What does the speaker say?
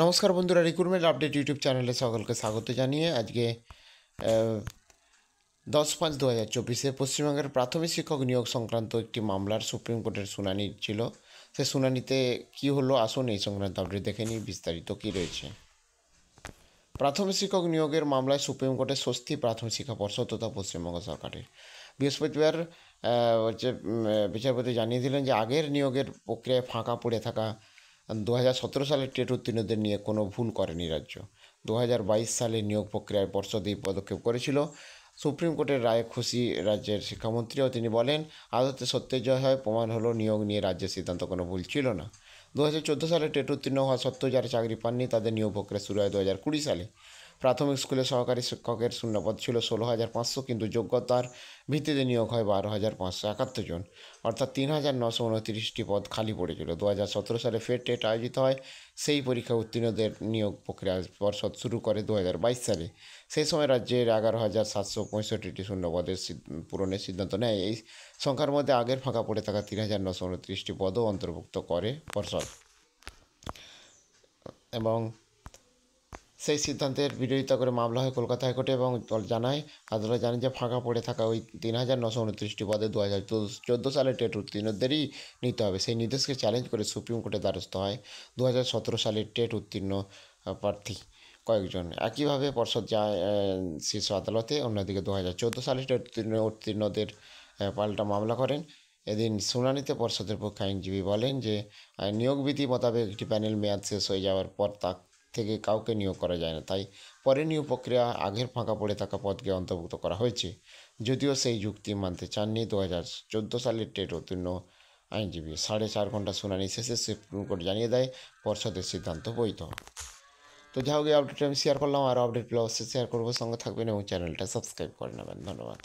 নমস্কার বন্ধুরা recruitment update YouTube চ্যানেলে সকলকে স্বাগত জানিয়ে আজকে দশ পাঁচ দু হাজার চব্বিশে পশ্চিমবঙ্গের প্রাথমিক শিক্ষক নিয়োগ সংক্রান্ত একটি মামলার সুপ্রিম কোর্টের শুনানি ছিল সে শুনানিতে কি হলো আসুন এই সংক্রান্ত আপডেট দেখে নিই বিস্তারিত কী রয়েছে প্রাথমিক শিক্ষক নিয়োগের মামলায় সুপ্রিম কোর্টের স্বস্তি প্রাথমিক শিক্ষা পর্ষদ তথা পশ্চিমবঙ্গ সরকারের বৃহস্পতিবার হচ্ছে বিচারপতি জানিয়ে দিলেন যে আগের নিয়োগের প্রক্রিয়ায় ফাঁকা পড়ে থাকা দু সালে টেট উত্তীর্ণদের নিয়ে কোনো ভুল করেনি রাজ্য দু সালে নিয়োগ প্রক্রিয়ায় পর্ষদ এই পদক্ষেপ করেছিল সুপ্রিম কোর্টের রায়ে খুশি রাজ্যের শিক্ষামন্ত্রীও তিনি বলেন আদতে জয় হয় প্রমাণ হলো নিয়োগ নিয়ে রাজ্যের সিদ্ধান্ত কোনো ভুল ছিল না দু সালে টেট উত্তীর্ণ হওয়া সত্ত্বেও যারা চাকরি পাননি তাদের নিয়োগ প্রক্রিয়া শুরু হয় দু সালে প্রাথমিক স্কুলে সহকারী শিক্ষকের শূন্যপদ ছিল ষোলো হাজার পাঁচশো কিন্তু যোগ্যতার ভিত্তিতে নিয়োগ হয় বারো হাজার পাঁচশো একাত্তর জন অর্থাৎ তিন হাজার নশো উনত্রিশটি পদ খালি পড়েছিল দু হাজার সতেরো সালে ফের টেট আয়োজিত হয় সেই পরীক্ষা উত্তীর্ণদের নিয়োগ প্রক্রিয়া পর্ষদ শুরু করে দু হাজার বাইশ সালে সেই সময় রাজ্যের এগারো হাজার সাতশো পঁয়ষট্টিটি শূন্যপদের পূরণের সিদ্ধান্ত নেয় এই সংখ্যার মধ্যে আগের ফাঁকা পড়ে থাকা তিন হাজার নশো উনত্রিশটি পদও অন্তর্ভুক্ত করে পর্ষদ এবং সেই সিদ্ধান্তের বিরোধিতা করে মামলা হয় কলকাতা হাইকোর্টে এবং জানায় আদালত জানায় যে ফাঁকা পড়ে থাকা ওই তিন হাজার নশো উনত্রিশটি পদে দু হাজার চোদ্দো সালে টেট উত্তীর্ণদেরই নিতে হবে সেই নির্দেশকে চ্যালেঞ্জ করে সুপ্রিম কোর্টে দ্বারস্থ হয় দু হাজার সতেরো সালে টেট উত্তীর্ণ প্রার্থী কয়েকজন একইভাবে পর্ষদ যায় শীর্ষ আদালতে অন্যদিকে দু হাজার চোদ্দো সালে টেট উত্তীর্ণ উত্তীর্ণদের পাল্টা মামলা করেন এদিন শুনানিতে পর্ষদের পক্ষে আইনজীবী বলেন যে নিয়োগ বিধি মোতাবেক একটি প্যানেল মেয়াদ শেষ হয়ে যাওয়ার পর তা থেকে কাউকে নিয়োগ করা যায় না তাই পরে নিয়োগ প্রক্রিয়া আগের ফাঁকা পড়ে থাকা পদকে অন্তর্ভুক্ত করা হয়েছে যদিও সেই যুক্তি মানতে চাননি দু হাজার চোদ্দো সালের টেট উত্তীর্ণ আইনজীবী সাড়ে চার ঘন্টা শুনানি শেষে সুপ্রিম কোর্ট জানিয়ে দেয় পর্ষদের সিদ্ধান্ত বৈধ তো যা হোক এই আপডেট আমি শেয়ার করলাম আর আপডেট পেলে অবশ্যই শেয়ার করবো সঙ্গে থাকবেন এবং চ্যানেলটা সাবস্ক্রাইব করে নেবেন ধন্যবাদ